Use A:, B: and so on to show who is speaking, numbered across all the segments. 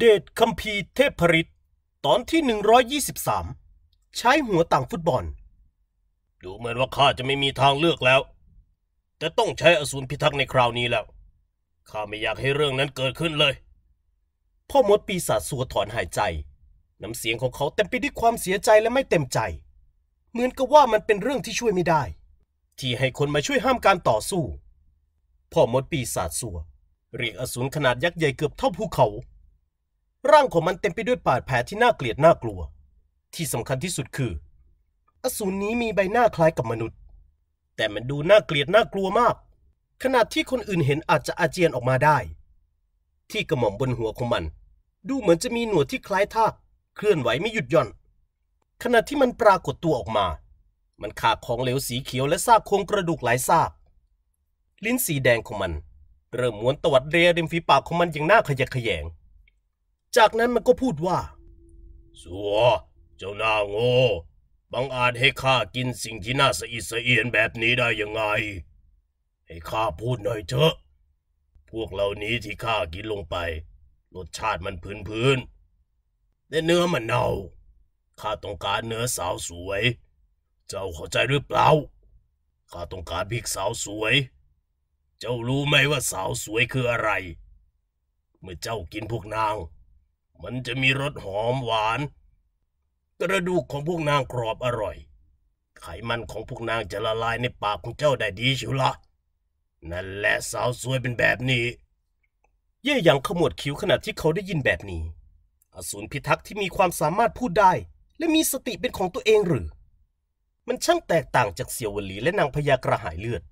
A: เดชคัมพีเทพฤทิตตอนที่ 123 ใช้หัวต่างฟุตบอล ดูเหมือนว่าข้าจะไม่มีทางเลือกแล้ว แต่ต้องใช้อสูรพิทักษ์ในคราวนี้แล้ว ข้าไม่อยากให้เรื่องนั้นเกิดขึ้นเลย พ่อมดปีศาจสัวถอนหายใจ น้ำเสียงของเขาเต็มไปด้วยความเสียใจและไม่เต็มใจ เหมือนกับว่ามันเป็นเรื่องที่ช่วยไม่ได้ ที่ให้คนมาช่วยห้ามการต่อสู้พ่อมดปีศาจสัว เรียกอสูรขนาดยักษ์ใหญ่เกือบเท่าภูเขาร่างของมันเต็มไปด้วยบาดแผลที่น่าเกลียดน่ากลัว ที่สำคัญที่สุดคืออสูรนี้มีใบหน้าคล้ายกับมนุษย์ แต่มันดูน่าเกลียดน่ากลัวมาก ขนาดที่คนอื่นเห็นอาจจะอาเจียนออกมาได้ ที่กระหม่อมบนหัวของมัน ดูเหมือนจะมีหนวดที่คล้ายทากเคลื่อนไหวไม่หยุดหย่อนขณะที่มันปรากฏตัวออกมา มันขาของเหลวสีเขียวและซากโครงกระดูกหลายซาก ลิ้นสีแดงของมัน เริ่มม้วนตวัดเรียริมฝีปากของมันอย่างน่าขยะแขยงจากนั้นมันก็พูดว่า สัว เจ้าหน้าโง่บังอาจให้ข้ากินสิ่งที่น่าสะอิดสะเอียนแบบนี้ได้ยังไง ให้ข้าพูดหน่อยเถอะ พวกเหล่านี้ที่ข้ากินลงไปรสชาติมันพื้นๆแต่เนื้อมันเน่าข้าต้องการเนื้อสาวสวย เจ้าเข้าใจหรือเปล่า ข้าต้องการพิกสาวสวย เจ้ารู้ไหมว่าสาวสวยคืออะไร เมื่อเจ้ากินพวกนางมันจะมีรสหอมหวาน กระดูกของพวกนางกรอบอร่อย ไขมันของพวกนางจะละลายในปากของเจ้าได้ดีชิวละนั่นแหละสาวสวยเป็นแบบนี้ เย่หยางขมวดคิ้วขณะที่เขาได้ยินแบบนี้อสูรพิทักษ์ที่มีความสามารถพูดได้ และมีสติเป็นของตัวเองหรือ มันช่างแตกต่างจากเสี่ยววลีและนางพญากระหายเลือด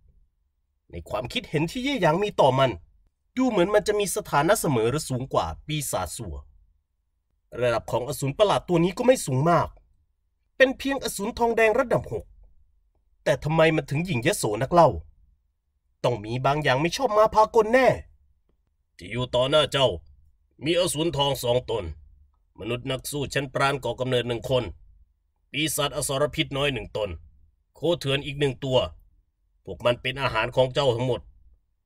A: ในความคิดเห็นที่เย่หยางมีต่อมัน ดูเหมือนมันจะมีสถานะเสมอหรือสูงกว่าปีศาจสัวระดับของอสูรประหลาดตัวนี้ก็ไม่สูงมาก เป็นเพียงอสูรทองแดงระดับหก แต่ทำไมมันถึงหญิงยโสนักเล่า ต้องมีบางอย่างไม่ชอบมาพากลแน่ ที่อยู่ต่อหน้าเจ้า มีอสูรทองสองตน มนุษย์นักสู้ชั้นปราณก่อกำเนิดหนึ่งคน ปีศาจอสรพิษน้อยหนึ่งตน โคเถือนอีกหนึ่งตัว พวกมันเป็นอาหารของเจ้าทั้งหมด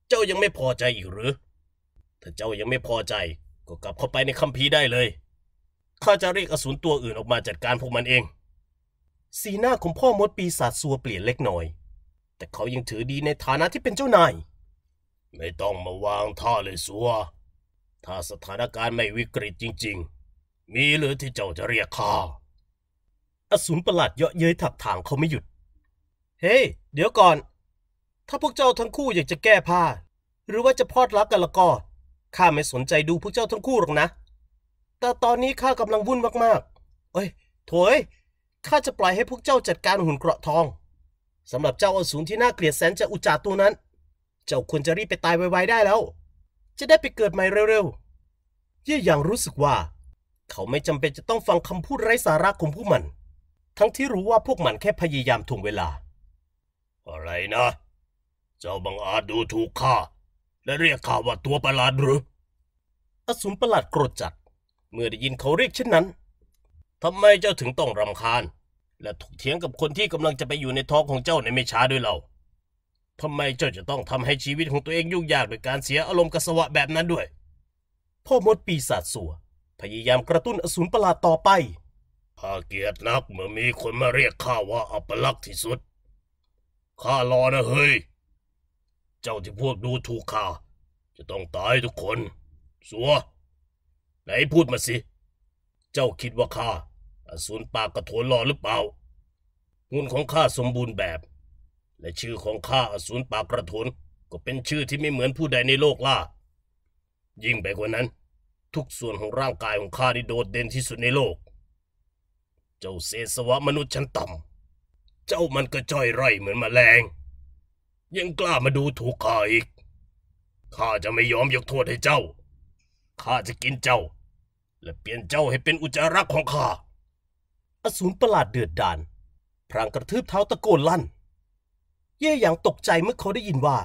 A: เจ้ายังไม่พอใจอีกหรือ ถ้าเจ้ายังไม่พอใจ ก็กลับเข้าไปในคัมภีร์ได้เลยข้าจะเรียกอสูรตัวอื่นออกมาจัดการพวกมันเอง สีหน้าของพ่อมดปีศาจซัวเปลี่ยนเล็กน้อย แต่เขายังถือดีในฐานะที่เป็นเจ้านาย ไม่ต้องมาวางท่าเลยซัว ถ้าสถานการณ์ไม่วิกฤตจริง ๆ มีหรือที่เจ้าจะเรียกข้าอสูรประหลาดเยาะเย้ยถักถางเขาไม่หยุด เฮ้ hey, เดี๋ยวก่อน ถ้าพวกเจ้าทั้งคู่อยากจะแก้ผ้า หรือว่าจะพอดรักกันละก็ ข้าไม่สนใจดูพวกเจ้าทั้งคู่หรอกนะแต่ตอนนี้ข้ากำลังวุ่นมากๆ เอ้ยถวยข้าจะปล่อยให้พวกเจ้าจัดการหุ่นเกราะทองสำหรับเจ้าอสูรที่น่าเกลียดแสนจะอุจจาตัวนั้น เจ้าควรจะรีบไปตายไวๆได้แล้ว จะได้ไปเกิดใหม่เร็วๆ เยี่ยัยงรู้สึกว่า เขาไม่จำเป็นจะต้องฟังคำพูดไร้สาระของผู้มัน ทั้งที่รู้ว่าพวกมันแค่พยายามทวงเวลา อะไรนะ เจ้าบังอาจดูถูกข้าและเรียกข้าว่าตัวประหลาดหรือ อสูรประหลาดโกรธจัดเมื่อได้ยินเขาเรียกเช่นนั้น ทำไมเจ้าถึงต้องรำคาญ และถกเถียงกับคนที่กำลังจะไปอยู่ในท้องของเจ้าในไม่ช้าด้วยเรา ทำไมเจ้าจะต้องทำให้ชีวิตของตัวเองยุ่งยากโดยการเสียอารมณ์กรสวะแบบนั้นด้วยพ่อมดปีศาจสัว พยายามกระตุ้นอสูรประหลาดต่อไปอาเกียรตินักเมื่อมีคนมาเรียกข้าว่าอัปลักษณ์ที่สุด ข้ารอนะเฮ้ย เจ้าที่พวกดูถูกข้าจะต้องตายทุกคน สัวไหนพูดมาสิ เจ้าคิดว่าข้าอสูรปากกระโถน่อหรือเปล่า หุ่นของข้าสมบูรณ์แบบ และชื่อของข้าอสูรปากกระโถนก็เป็นชื่อที่ไม่เหมือนผู้ใดในโลกล่ะยิ่งไปกว่านั้น ทุกส่วนของร่างกายของข้าได้โดดเด่นที่สุดในโลก เจ้าเศสวะมนุษย์ชั้นต่ำเจ้ามันกระจ้อยไร่เหมือนมแมลง ยังกล้ามาดูถูกข้าอีก ข้าจะไม่ยอมยกโทษให้เจ้า ข้าจะกินเจ้าและเปลี่ยนเจ้าให้เป็นอุจจาระของข้า อสูรประหลาดเดือดดาน พรางกระทืบเท้าตะโกนลั่นเย่หยางตกใจเมื่อเขาได้ยินว่า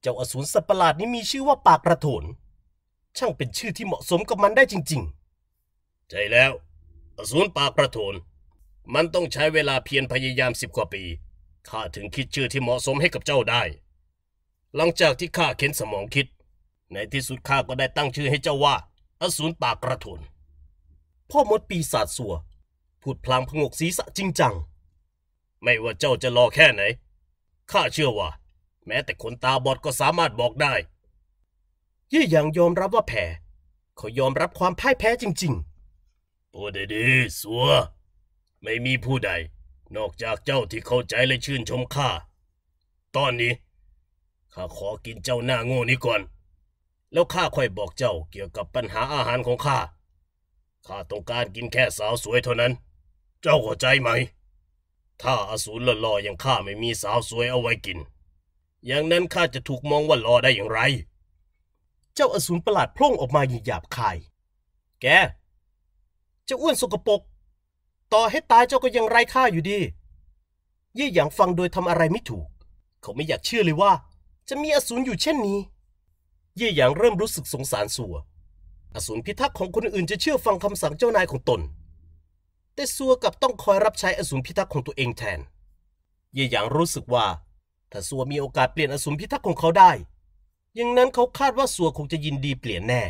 A: เจ้าอสูรสัตว์ประหลาดนี้มีชื่อว่าปากกระโถนช่างเป็นชื่อที่เหมาะสมกับมันได้จริง ๆ ใช่แล้ว อสูรปากกระโถนมันต้องใช้เวลาเพียรพยายามสิบกว่าปีข้าถึงคิดชื่อที่เหมาะสมให้กับเจ้าได้ หลังจากที่ข้าเข็นสมองคิด ในที่สุดข้าก็ได้ตั้งชื่อให้เจ้าว่า อสูรปากกระโถนพ่อมดปีศาจสัวพูดพลางพงกศีรษะจริงจัง ไม่ว่าเจ้าจะรอแค่ไหน ข้าเชื่อว่า แม้แต่คนตาบอดก็สามารถบอกได้ยี่ยางยอมรับว่าแพ้เขายอมรับความพ่ายแพ้จริงๆพูดดีๆสัว ไม่มีผู้ใดนอกจากเจ้าที่เข้าใจและชื่นชมข้า ตอนนี้ ข้าขอกินเจ้าหน้าโง่นี้ก่อน แล้วข้าค่อยบอกเจ้าเกี่ยวกับปัญหาอาหารของข้าข้าต้องการกินแค่สาวสวยเท่านั้น เจ้าเข้าใจไหม ถ้าอสูรหล่อๆอย่างข้าไม่มีสาวสวยเอาไว้กิน อย่างนั้นข้าจะถูกมองว่าหล่อได้อย่างไร เจ้าอสูรประหลาดพร่งออกมาอย่างหยาบคาย แก จะอ้วนสกปรกต่อให้ตายเจ้าก็ยังไร้ค่าอยู่ดีเยี่หยางฟังโดยทำอะไรไม่ถูก เขาไม่อยากเชื่อเลยว่า จะมีอสูรอยู่เช่นนี้ เยี่หยางเริ่มรู้สึกสงสารสัวอสูรพิทักษ์ของคนอื่นจะเชื่อฟังคำสั่งเจ้านายของตน แต่ซัวกับต้องคอยรับใช้อสูรพิทักษ์ของตัวเองแทนเย่หยางรู้สึกว่า ถ้าซัวมีโอกาสเปลี่ยนอสูรพิทักษ์ของเขาได้ อย่างนั้นเขาคาดว่าซัวคงจะยินดีเปลี่ยนแน่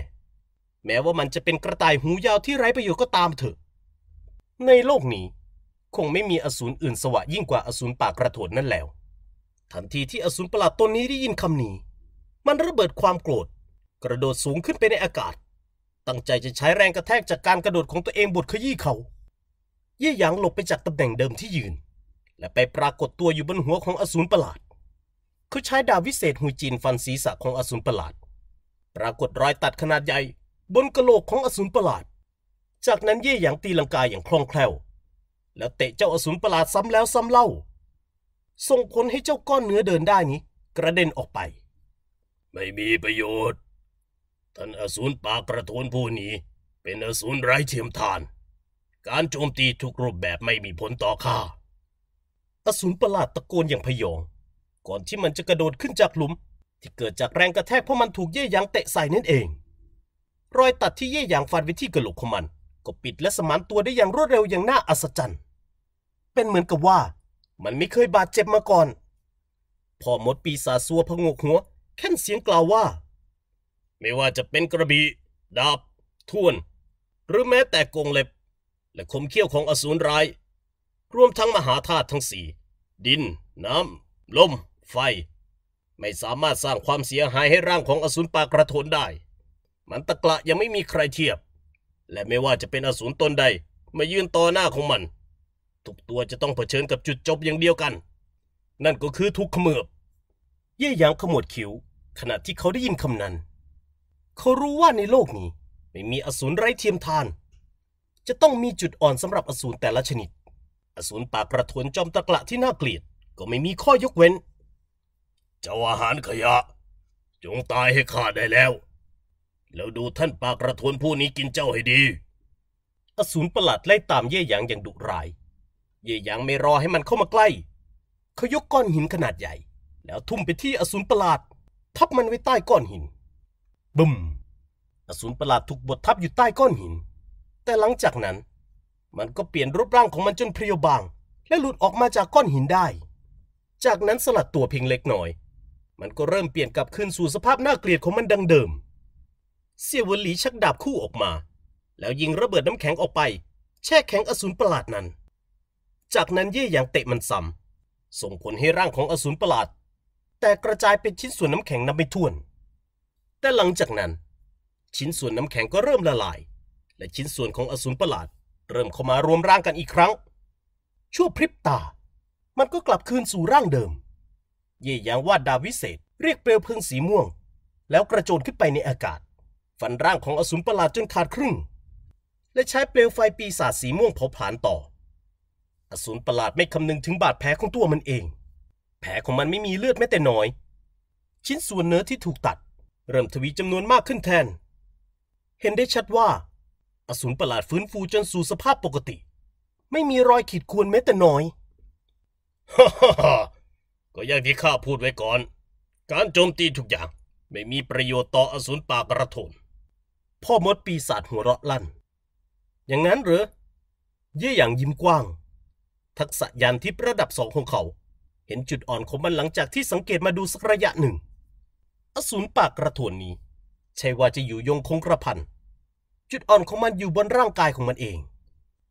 A: แม้ว่ามันจะเป็นกระต่ายหูยาวที่ไร้ประโยชน์ก็ตามเถอะ ในโลกนี้ คงไม่มีอสูรอื่นสวะยิ่งกว่าอสูรปากกระโถนนั่นแล้ว ทันทีที่อสูรประหลาดตนนี้ได้ยินคำนี้ มันระเบิดความโกรธ กระโดดสูงขึ้นไปในอากาศตั้งใจจะใช้แรงกระแทกจากการกระโดดของตัวเองบดขยี้เขา เยี่ยหยางหลบไปจากตำแหน่งเดิมที่ยืน และไปปรากฏตัวอยู่บนหัวของอสูรประหลาดเขาใช้ดาบวิเศษหูจีนฟันศีรษะของอสูรประหลาด ปรากฏรอยตัดขนาดใหญ่บนกระโหลกของอสูรประหลาด จากนั้นเย่หยางตีลังกายอย่างคล่องแคล่วแล้วเตะเจ้าอสูรประหลาดซ้ำแล้วซ้ำเล่า ส่งผลให้เจ้าก้อนเนื้อเดินได้นี้กระเด็นออกไป ไม่มีประโยชน์ท่านอสูรปากกระทุนผู้นี้เป็นอสูรไร้เทียมทาน การโจมตีทุกรูปแบบไม่มีผลต่อข้าอสูรประหลาดตะโกนอย่างพยอง ก่อนที่มันจะกระโดดขึ้นจากหลุม ที่เกิดจากแรงกระแทกเพราะมันถูกเย่ยางเตะใส่นั่นเอง รอยตัดที่เย่ยางฟันไว้ที่กระโหลกของมัน ก็ปิดและสมานตัวได้อย่างรวดเร็วอย่างน่าอัศจรรย์เป็นเหมือนกับว่า มันไม่เคยบาดเจ็บมาก่อนพ่อมดปีศาจซัวพงกหัวแค่นเสียงกล่าวว่าไม่ว่าจะเป็นกระบี่ดาบท่วน หรือแม้แต่กงเล็บ และคมเขี้ยวของอสูรร้าย รวมทั้งมหาธาตุทั้งสี่ ดิน น้ำ ลม ไฟ ไม่สามารถสร้างความเสียหายให้ร่างของอสูรปากระโทนได้ มันตะกละยังไม่มีใครเทียบ และไม่ว่าจะเป็นอสูรตนใดมายืนต่อหน้าของมัน ทุกตัวจะต้องเผชิญกับจุดจบอย่างเดียวกัน นั่นก็คือทุกขมือบเย่ยางขมวดคิ้วขณะที่เขาได้ยินคำนั้นเขารู้ว่าในโลกนี้ ไม่มีอสูรไร้เทียมทาน จะต้องมีจุดอ่อนสำหรับอสูรแต่ละชนิดอสูรปากกระทวนจอมตะกละที่น่าเกลียด ก็ไม่มีข้อยกเว้น เจ้าอาหารขยะ จงตายให้ข้าได้แล้วแล้วดูท่านปากกระทวนผู้นี้กินเจ้าให้ดีอสูรประหลาดไล่ตามเย่หยางอย่างดุร้าย เย่หยางไม่รอให้มันเข้ามาใกล้เขายกก้อนหินขนาดใหญ่ แล้วทุ่มไปที่อสูรประหลาด ทับมันไว้ใต้ก้อนหินบึกมอสูนประหลาดถูกบดทับอยู่ใต้ก้อนหิน แต่หลังจากนั้น มันก็เปลี่ยนรูปร่างของมันจนเพรียวบาง และหลุดออกมาจากก้อนหินได้ จากนั้นสลัดตัวเพียงเล็กน้อย มันก็เริ่มเปลี่ยนกลับคืนสู่สภาพน่าเกลียดของมันดังเดิมเสี่ยวหลีชักดาบคู่ออกมา แล้วยิงระเบิดน้ำแข็งออกไป แช่แข็งอสูรประหลาดนั้น จากนั้นเย่หยางเตะมันซ้ำส่งผลให้ร่างของอสูรประหลาด แต่กระจายเป็นชิ้นส่วนน้ำแข็งนับไม่ถ้วนแต่หลังจากนั้น ชิ้นส่วนน้ำแข็งก็เริ่มละลาย และชิ้นส่วนของอสูรประหลาดเริ่มเข้ามารวมร่างกันอีกครั้ง ชั่วพริบตา มันก็กลับคืนสู่ร่างเดิม เย่ยางวาดดาวิเศษ เรียกเปลวเพลิงสีม่วง แล้วกระโจนขึ้นไปในอากาศฟันร่างของอสูรประหลาดจนขาดครึ่ง และใช้เปลวไฟปีศาจสีม่วงเผาผลาญต่ออสูรประหลาดไม่คำนึงถึงบาดแผลของตัวมันเอง แผลของมันไม่มีเลือดแม้แต่น้อย ชิ้นส่วนเนื้อที่ถูกตัดเริ่มทวีจำนวนมากขึ้นแทน เห็นได้ชัดว่า อสูรประหลาดฟื้นฟูจนสู่สภาพปกติ ไม่มีรอยขีดข่วนแม้แต่น้อยฮ่าฮ่าก็อย่างที่ข้าพูดไว้ก่อน การโจมตีทุกอย่าง ไม่มีประโยชน์ต่ออสูรป่ากระโถนพ่อมดปีศาจหัวเราะลั่น อย่างนั้นเหรอเย่อย่างยิ้มกว้าง ทักษะยานทิพย์ระดับสองของเขา เห็นจุดอ่อนของมันหลังจากที่สังเกตมาดูสักระยะหนึ่งอสูรปากกระทวนนี้ ใช่ว่าจะอยู่ยงคงกระพันจุดอ่อนของมันอยู่บนร่างกายของมันเอง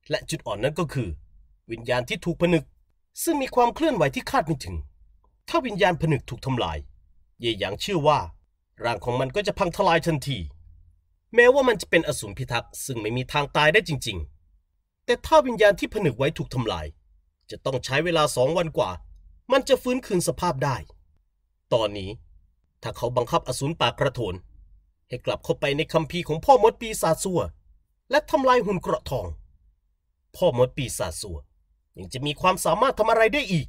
A: และจุดอ่อนนั้นก็คือ วิญญาณที่ถูกผนึกซึ่งมีความเคลื่อนไหวที่คาดไม่ถึง ถ้าวิญญาณผนึกถูกทำลาย เย่หยางเชื่อว่าร่างของมันก็จะพังทลายทันที แม้ว่ามันจะเป็นอสูรพิทักษ์ซึ่งไม่มีทางตายได้จริงๆ แต่ถ้าวิญญาณที่ผนึกไว้ถูกทำลาย จะต้องใช้เวลาสองวันกว่ามันจะฟื้นคืนสภาพได้ ตอนนี้ถ้าเขาบังคับอสูรปากกระโถนให้กลับเข้าไปในคำพีของพ่อมดปีศาจซัวและทำลายหุ่นเกราะทอง พ่อมดปีศาจซัวยังจะมีความสามารถทำอะไรได้อีก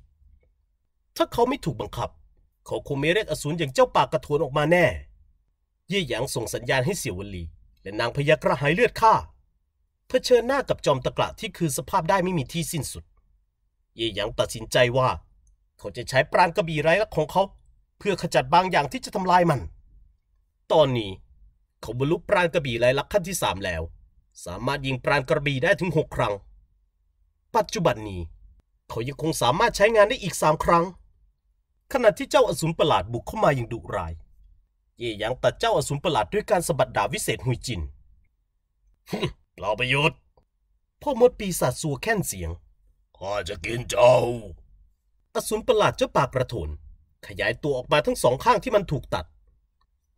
A: ถ้าเขาไม่ถูกบังคับเขาคงไม่เรียกอสูรอย่างเจ้าปากกระโถนออกมาแน่ เย่หยางส่งสัญญาณให้เสี่ยววลี และนางพยากระหายเลือดข้าเผชิญหน้ากับจอมตะกระที่คือสภาพได้ไม่มีที่สิ้นสุดเย่หยางตัดสินใจว่า เขาจะใช้ปราณกระบี่ไร้ลักของเขาเพื่อขจัดบางอย่างที่จะทำลายมัน ตอนนี้เขาบรรลุปราณกระบี่ลายลักขั้นที่สามแล้ว สามารถยิงปราณกระบี่ได้ถึงหกครั้ง ปัจจุบันนี้ เขายังคงสามารถใช้งานได้อีกสามครั้ง ขณะที่เจ้าอสูรประหลาดบุกเข้ามาอย่างดุร้ายเย่ยางตัดเจ้าอสูรประหลาดด้วยการสะบัดดาบวิเศษหุยจินเปล่าประโยชน์พ่อมดปีศาจสัวแค้นเสียงข้าจะกินเจ้า อสูรประหลาดเจ้าปากกระโถนขยายตัวออกมาทั้งสองข้างที่มันถูกตัด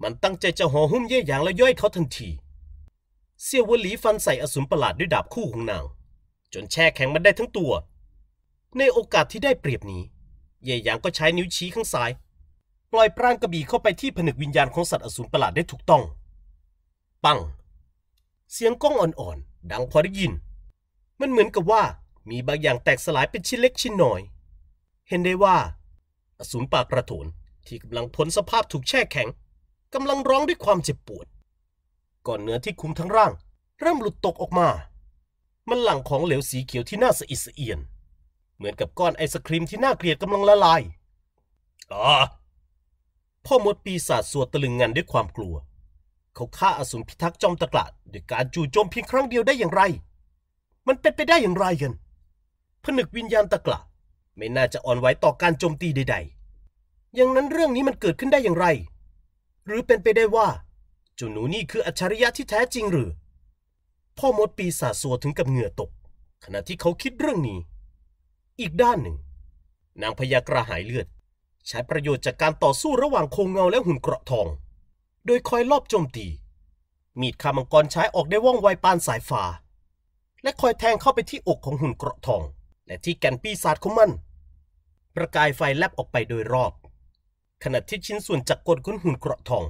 A: มันตั้งใจจะห่อหุ้มเย่อยางและย่อยเขาทันทีเซียววหลีฟันใส่อสูนประหลาดด้วยดาบคู่ของนางจนแช่แข็งมันได้ทั้งตัว ในโอกาสที่ได้เปรียบนี้เย่หยางก็ใช้นิ้วชี้ข้างซ้าย ปล่อยปรางกระบี่เข้าไปที่ผนึกวิญญาณของสัตว์อสูรประหลาดได้ถูกต้อง ปัง เสียงก้องอ่อนๆดังพอได้ยิน มันเหมือนกับว่ามีบางอย่างแตกสลายเป็นชิ้นเล็กชิ้นน้อย เห็นได้ว่าอสูรปากกระโถนที่กำลังพ้นสภาพถูกแช่แข็งกำลังร้องด้วยความเจ็บปวดก่อนเนื้อที่คุมทั้งร่าง เริ่มหลุดตกออกมา มันหลั่งของเหลวสีเขียวที่น่าสะอิดสะเอียน เหมือนกับก้อนไอศครีมที่น่าเกลียดกำลังละลายอ๋อพ่อมดปีศาจสวดตะลึงงันด้วยความกลัว เขาฆ่าอสูรพิทักษ์จอมตะกละด้วยการจู่โจมเพียงครั้งเดียวได้อย่างไร มันเป็นไปได้อย่างไรกันผนึกวิญญาณตะกละไม่น่าจะอ่อนไหวต่อการโจมตีใดๆอย่างนั้นเรื่องนี้มันเกิดขึ้นได้อย่างไร หรือเป็นไปได้ว่าจูนูนี่คืออัจฉริยะที่แท้จริงหรือ พ่อมดปีศาจสัวถึงกับเหงื่อตก ขณะที่เขาคิดเรื่องนี้ อีกด้านหนึ่ง นางพญากระหายเลือด ใช้ประโยชน์จากการต่อสู้ระหว่างโคงเงาและหุ่นเกราะทอง โดยคอยลอบโจมตี มีดคามังกรใช้ออกได้ว่องไวปานสายฟ้า และคอยแทงเข้าไปที่อกของหุ่นเกราะทองและที่แกนปีศาจของมันประกายไฟแลบออกไปโดยรอบ ขณะที่ชิ้นส่วนจากกลข้นหุ่นเกราะทอง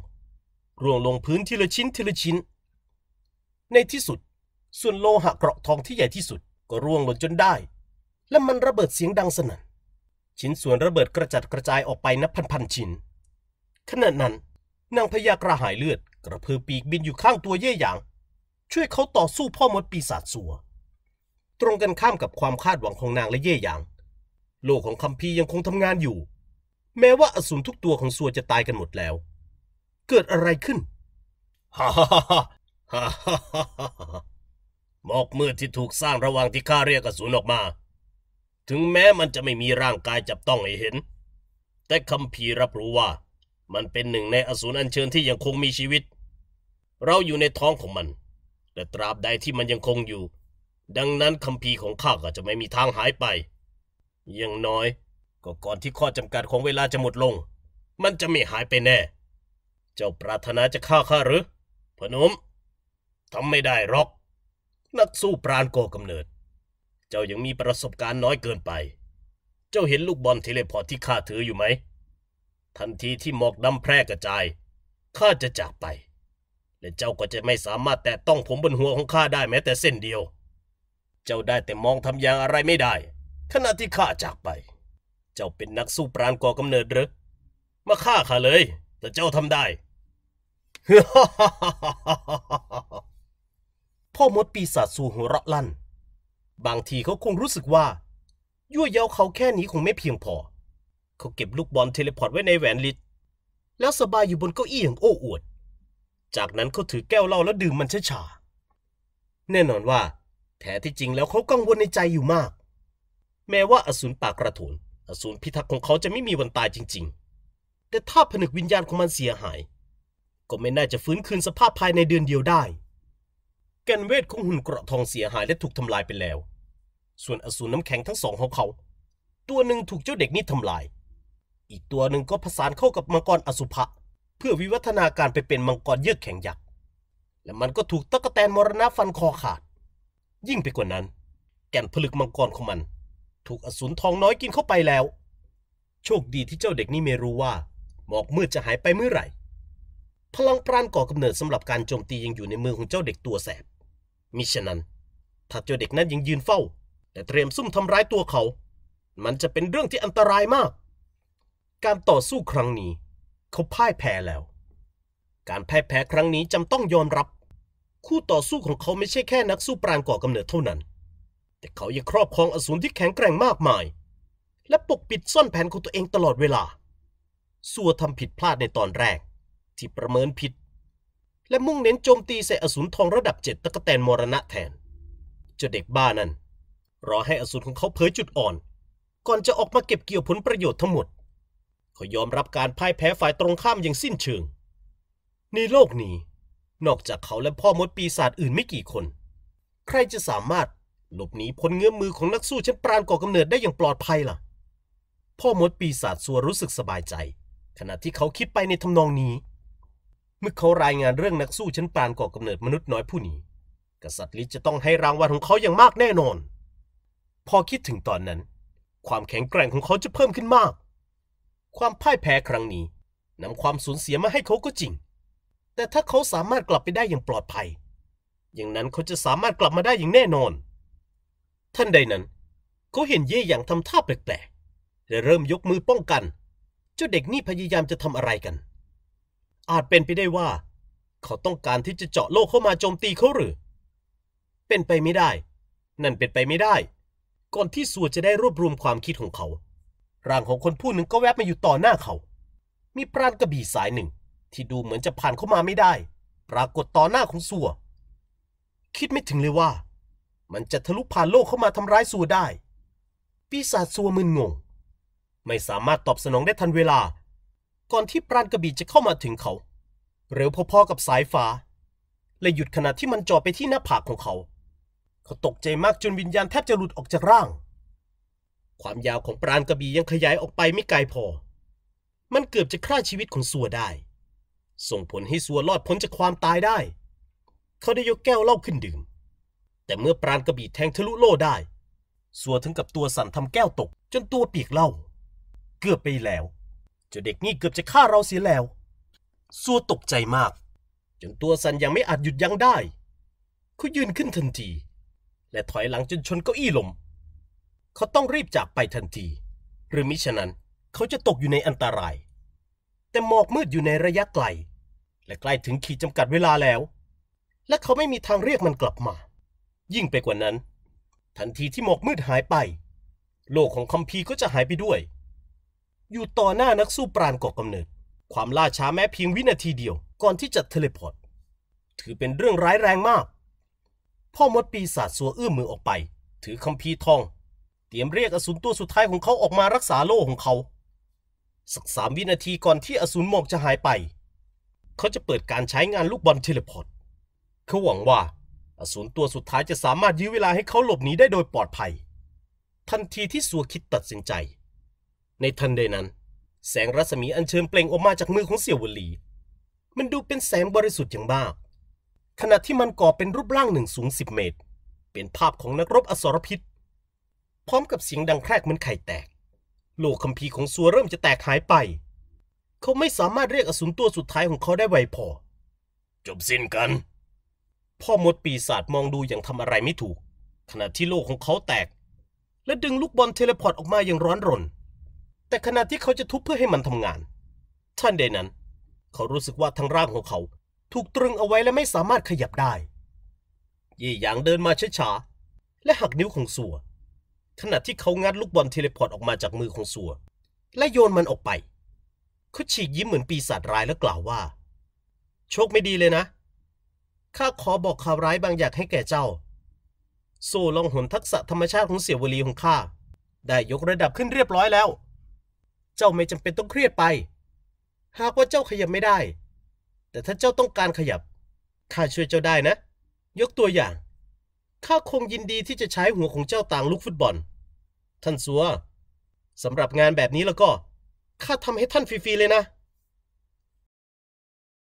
A: ร่วงลงพื้นทีละชิ้นทีละชิ้น ในที่สุดส่วนโลหะเกราะทองที่ใหญ่ที่สุด ก็ร่วงหล่นจนได้ และมันระเบิดเสียงดังสนั่นชิ้นส่วนระเบิดกระจัดกระจายออกไปนับพันพันชิ้น ขณะนั้นนางพญากระหายเลือดกระเพือปีกบินอยู่ข้างตัวเย่หยาง ช่วยเขาต่อสู้พ่อมดปีศาจสัวตรงกันข้ามกับความคาดหวังของนางและเย่หยางโลกของคัมภีร์ยังคงทำงานอยู่ แม้ว่าอสูรทุกตัวของสัวจะตายกันหมดแล้ว เกิดอะไรขึ้นฮ่าฮ่าฮ่าฮ่าฮ่าหมอกมืดที่ถูกสร้างระหว่างที่ข้าเรียกอสูรออกมา ถึงแม้มันจะไม่มีร่างกายจับต้องให้เห็น แต่คัมภีร์รับรู้ว่ามันเป็นหนึ่งในอสูรอันเชิญที่ยังคงมีชีวิต เราอยู่ในท้องของมันและตราบใดที่มันยังคงอยู่ ดังนั้นคัมภีร์ของข้าก็จะไม่มีทางหายไปยังน้อยก็ก่อนที่ข้อจำกัดของเวลาจะหมดลง มันจะไม่หายไปแน่ เจ้าปรารถนาจะฆ่าข้าหรือพนมทำไม่ได้หรอก นักสู้ปราณโกกำเนิด เจ้ายังมีประสบการณ์น้อยเกินไป เจ้าเห็นลูกบอลเทเลพอร์ตที่ข้าถืออยู่ไหม ทันทีที่หมอกดำแพร่กระจายข้าจะจากไป และเจ้าก็จะไม่สามารถแตะต้องผมบนหัวของข้าได้แม้ แต่เส้นเดียว เจ้าได้แต่มองทำอย่างอะไรไม่ได้ขณะที่ข้าจากไป เจ้าเป็นนักสู้ปราณก่อกำเนิดหรือ มาฆ่าข้าเลย แต่เจ้าทำได้ พ่อมดปีศาจสูหัวเราะลั่น บางทีเขาคงรู้สึกว่ายั่วเย้าเขาแค่นี้คงไม่เพียงพอ เขาเก็บลูกบอลเทเลพอร์ตไว้ในแหวนลิตแล้วสบายอยู่บนเก้าอี้อย่างโอ้อวด จากนั้นเขาถือแก้วเหล้าแล้วดื่มมันช้าๆ แน่นอนว่าแท้ที่จริงแล้วเขากังวลในใจอยู่มากแม้ว่าอสูรปากกระโถนอสูรพิทักษ์ของเขาจะไม่มีวันตายจริงๆ แต่ถ้าผนึกวิญญาณของมันเสียหาย ก็ไม่น่าจะฟื้นคืนสภาพภายในเดือนเดียวได้ แกนเวทของหุ่นเกราะทองเสียหายและถูกทำลายไปแล้ว ส่วนอสูรน้ำแข็งทั้งสองของเขา ตัวหนึ่งถูกเจ้าเด็กนี่ทำลาย อีกตัวหนึ่งก็ผสานเข้ากับมังกรอสุภะเพื่อวิวัฒนาการไปเป็นมังกรเยือกแข็งยักษ์และมันก็ถูกตะกะแตนมรณะฟันคอขาด ยิ่งไปกว่านั้น แก่นผลึกมังกรของมันถูกอสูรทองน้อยกินเข้าไปแล้ว โชคดีที่เจ้าเด็กนี่ไม่รู้ว่า หมอกมืดจะหายไปเมื่อไหร่ พลังปราณก่อกำเนิดสำหรับการโจมตียังอยู่ในมือของเจ้าเด็กตัวแสบ มิฉะนั้นถ้าเจ้าเด็กนั้นยังยืนเฝ้า แต่เตรียมซุ่มทำร้ายตัวเขา มันจะเป็นเรื่องที่อันตรายมาก การต่อสู้ครั้งนี้ เขาพ่ายแพ้แล้ว การพ่ายแพ้ครั้งนี้จำต้องยอมรับ คู่ต่อสู้ของเขาไม่ใช่แค่นักสู้ปราณก่อกำเนิดเท่านั้นแต่เขายังครอบครองอสูรที่แข็งแกร่งมากมาย และปกปิดซ่อนแผนของตัวเองตลอดเวลาสัวทำผิดพลาดในตอนแรก ที่ประเมินผิด และมุ่งเน้นโจมตีใส่อสูรทองระดับเจ็ดตะกแตนมรณะแทนเจะเด็กบ้านั้น รอให้อสูรของเขาเผยจุดอ่อน ก่อนจะออกมาเก็บเกี่ยวผลประโยชน์ทั้งหมดเขายอมรับการพ่ายแพ้ฝ่ายตรงข้ามอย่างสิ้นเชิง ในโลกนี้ นอกจากเขาและพ่อมดปีศาจอื่นไม่กี่คน ใครจะสามารถหลบหนีพ้นเงื้อมมือของนักสู้ชั้นปราณก่อกำเนิดได้อย่างปลอดภัยล่ะพ่อมดปีศาจสัวรู้สึกสบายใจ ขณะที่เขาคิดไปในทำนองนี้ เมื่อเขารายงานเรื่องนักสู้ชั้นปราณก่อกำเนิดมนุษย์น้อยผู้นี้กษัตริย์ลิจะต้องให้รางวัลของเขาอย่างมากแน่นอน พอคิดถึงตอนนั้น ความแข็งแกร่งของเขาจะเพิ่มขึ้นมาก ความพ่ายแพ้ครั้งนี้นำความสูญเสียมาให้เขาก็จริง แต่ถ้าเขาสามารถกลับไปได้อย่างปลอดภัย อย่างนั้นเขาจะสามารถกลับมาได้อย่างแน่นอนท่านใดนั้น เขาเห็นเย่หยางทำท่าแปลกๆและเริ่มยกมือป้องกันเจ้าเด็กนี่พยายามจะทำอะไรกัน อาจเป็นไปได้ว่า เขาต้องการที่จะเจาะโลกเข้ามาโจมตีเขาหรือ เป็นไปไม่ได้ นั่นเป็นไปไม่ได้ ก่อนที่สัวจะได้รวบรวมความคิดของเขาร่างของคนผู้หนึ่งก็แวบมาอยู่ต่อหน้าเขา มีปรานกระบี่สายหนึ่ง ที่ดูเหมือนจะผ่านเข้ามาไม่ได้ ปรากฏต่อหน้าของสัว คิดไม่ถึงเลยว่ามันจะทะลุผ่านโลกเข้ามาทำร้ายซัวได้ ปีศาจซัวมึนงง ไม่สามารถตอบสนองได้ทันเวลา ก่อนที่ปราณกระบี่จะเข้ามาถึงเขา เร็วพอๆกับสายฟ้า และหยุดขณะที่มันจ่อไปที่หน้าผากของเขา เขาตกใจมากจนวิญญาณแทบจะหลุดออกจากร่าง ความยาวของปราณกระบี่ยังขยายออกไปไม่ไกลพอ มันเกือบจะฆ่าชีวิตของซัวได้ ส่งผลให้ซัวรอดพ้นจากความตายได้ เขาได้ยกแก้วเหล้าขึ้นดื่มแต่เมื่อปราณกระบี่แทงทะลุโล่ได้ สัวถึงกับตัวสั่นทำแก้วตกจนตัวเปียกเล่า เกือบไปแล้วเจ้าเด็กนี่เกือบจะฆ่าเราเสียแล้ว สัวตกใจมาก จนตัวสั่นยังไม่อาจหยุดยั้งได้เขายืนขึ้นทันที และถอยหลังจนชนเก้าอี้ลมเขาต้องรีบจากไปทันที หรือมิฉะนั้นเขาจะตกอยู่ในอันตราย แต่หมอกมืดอยู่ในระยะไกล และใกล้ถึงขีดจำกัดเวลาแล้ว และเขาไม่มีทางเรียกมันกลับมายิ่งไปกว่านั้น ทันทีที่หมอกมืดหายไป โลกของคัมภีร์ก็จะหายไปด้วย อยู่ต่อหน้านักสู้ปราณก่อกำเนิด ความล่าช้าแม้เพียงวินาทีเดียว ก่อนที่จะเทเลพอร์ต ถือเป็นเรื่องร้ายแรงมาก พ่อมดปีศาจสัวเอื้อมมือออกไป ถือคัมภีร์ทอง เตรียมเรียกอสูรตัวสุดท้ายของเขาออกมารักษาโลกของเขา สักสามวินาทีก่อนที่อสูรหมอกจะหายไป เขาจะเปิดการใช้งานลูกบอลเทเลพอร์ต เขาหวังว่าอสูรตัวสุดท้ายจะสามารถยื้อเวลาให้เขาหลบหนีได้โดยปลอดภัย ทันทีที่สัวคิดตัดสินใจ ในทันใดนั้น แสงรัศมีอันเชิญเปล่งออกมาจากมือของเสี่ยววลี มันดูเป็นแสงบริสุทธิ์อย่างมากขณะที่มันก่อเป็นรูปร่างหนึ่งสูงสิบเมตร เป็นภาพของนักรบอสรพิษ พร้อมกับเสียงดังแครกเหมือนไข่แตกโลกคัมภีร์ของสัวเริ่มจะแตกหายไป เขาไม่สามารถเรียกอสูรตัวสุดท้ายของเขาได้ไวพอ จบสิ้นกันพ่อมดปีศาจมองดูอย่างทำอะไรไม่ถูก ขณะที่โลกของเขาแตก และดึงลูกบอลเทเลพอร์ตออกมาอย่างร้อนรน แต่ขณะที่เขาจะทุบเพื่อให้มันทำงานท่านใดนั้น เขารู้สึกว่าทั้งร่างของเขา ถูกตรึงเอาไว้และไม่สามารถขยับได้เย่หยางเดินมาช้าๆและหักนิ้วของสัว ขณะที่เขางัดลูกบอลเทเลพอร์ตออกมาจากมือของสัว และโยนมันออกไปเขาฉีกยิ้มเหมือนปีศาจร้ายและกล่าวว่า โชคไม่ดีเลยนะเข้าขอบอกข่าวร้ายบางอย่างให้แก่เจ้า สู่ลองหนทักษะธรรมชาติของเสี่ยวลีของข้าได้ยกระดับขึ้นเรียบร้อยแล้ว เจ้าไม่จำเป็นต้องเครียดไป หากว่าเจ้าขยับไม่ได้ แต่ถ้าเจ้าต้องการขยับข้าช่วยเจ้าได้นะ ยกตัวอย่างข้าคงยินดีที่จะใช้หัวของเจ้าต่างลูกฟุตบอล ท่านสัวสำหรับงานแบบนี้แล้วก็ ข้าทำให้ท่านฟรีๆเลยนะ